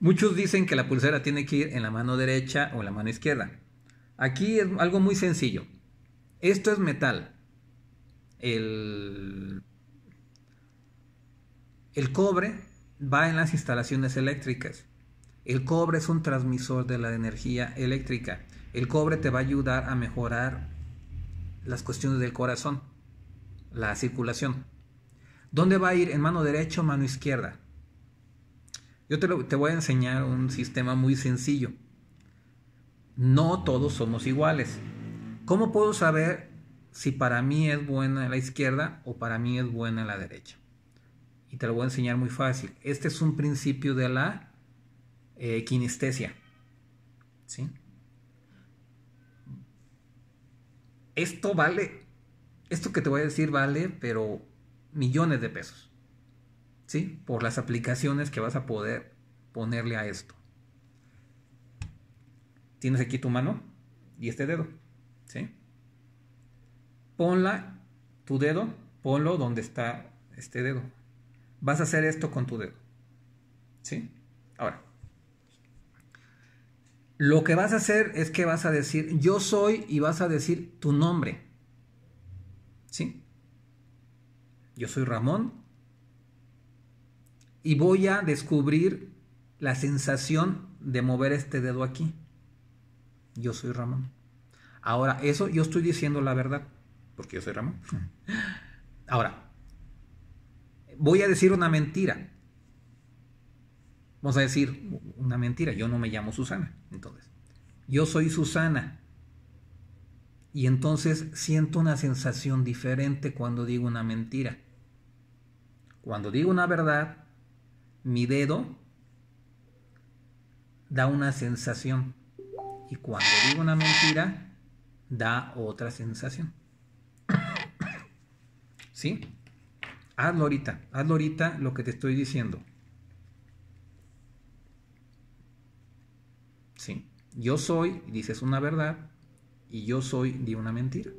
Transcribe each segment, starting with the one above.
Muchos dicen que la pulsera tiene que ir en la mano derecha o en la mano izquierda. Aquí es algo muy sencillo. Esto es metal. El, cobre va en las instalaciones eléctricas. El cobre es un transmisor de la energía eléctrica. El cobre te va a ayudar a mejorar las cuestiones del corazón, la circulación. ¿Dónde va a ir? ¿En mano derecha o mano izquierda? Yo te, voy a enseñar un sistema muy sencillo. No todos somos iguales. ¿Cómo puedo saber si para mí es buena la izquierda o para mí es buena la derecha? Y te lo voy a enseñar muy fácil. Este es un principio de la eh, kinestesia. Esto vale, esto que te voy a decir vale, pero millones de pesos. ¿sí? Por las aplicaciones que vas a poder ponerle a esto. Tienes aquí tu mano y este dedo, ¿sí? Ponla, tu dedo, ponlo donde está este dedo. Vas a hacer esto con tu dedo, ¿sí? Ahora, lo que vas a hacer es que vas a decir yo soy y vas a decir tu nombre, ¿sí? Yo soy Ramón y voy a descubrir la sensación de mover este dedo aquí. Yo soy Ramón. Ahora, eso yo estoy diciendo la verdad, porque yo soy Ramón. Ahora, voy a decir una mentira. Vamos a decir una mentira. Yo no me llamo Susana. Entonces, yo soy Susana. Y entonces siento una sensación diferente cuando digo una mentira. Cuando digo una verdad, mi dedo da una sensación y cuando digo una mentira da otra sensación. ¿Sí? Hazlo ahorita, hazlo ahorita lo que te estoy diciendo. ¿Sí? Yo soy, dices una verdad, y yo soy, de una mentira.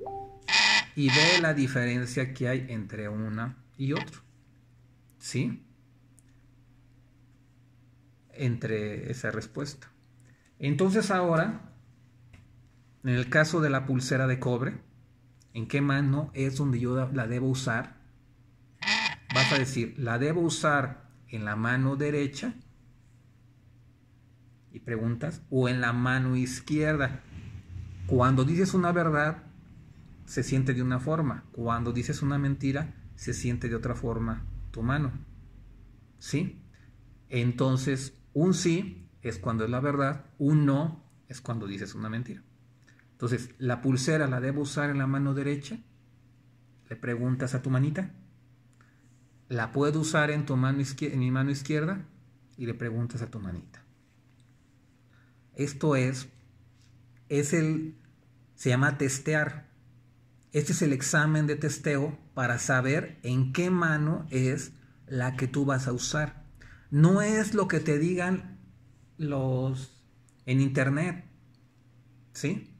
Y ve la diferencia que hay entre una y otra. ¿Sí? entre esa respuesta. Entonces ahora, en el caso de la pulsera de cobre, ¿en qué mano es donde yo la debo usar? Vas a decir, la debo usar en la mano derecha y preguntas, o en la mano izquierda. Cuando dices una verdad, se siente de una forma. Cuando dices una mentira, se siente de otra forma tu mano. ¿Sí? Entonces, un sí es cuando es la verdad, un no es cuando dices una mentira. Entonces, la pulsera la debo usar en la mano derecha. Le preguntas a tu manita. La puedo usar en, tu mano en mi mano izquierda y le preguntas a tu manita. Esto es, es el, se llama testear. Este es el examen de testeo para saber en qué mano es la que tú vas a usar. No es lo que te digan los en internet. ¿Sí?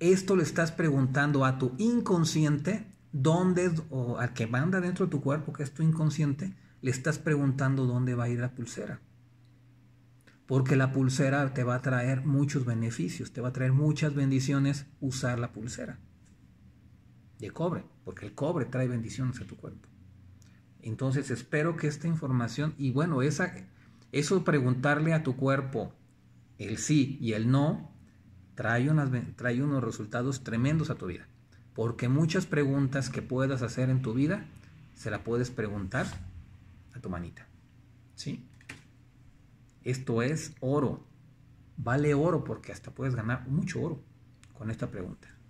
Esto le estás preguntando a tu inconsciente, dónde o al que manda dentro de tu cuerpo, que es tu inconsciente, le estás preguntando dónde va a ir la pulsera. Porque la pulsera te va a traer muchos beneficios, te va a traer muchas bendiciones usar la pulsera de cobre, porque el cobre trae bendiciones a tu cuerpo. Entonces espero que esta información, y bueno, esa, eso preguntarle a tu cuerpo el sí y el no, trae, trae unos resultados tremendos a tu vida. Porque muchas preguntas que puedas hacer en tu vida, se la puedes preguntar a tu manita. ¿Sí? Esto es oro. Vale oro porque hasta puedes ganar mucho oro con esta pregunta.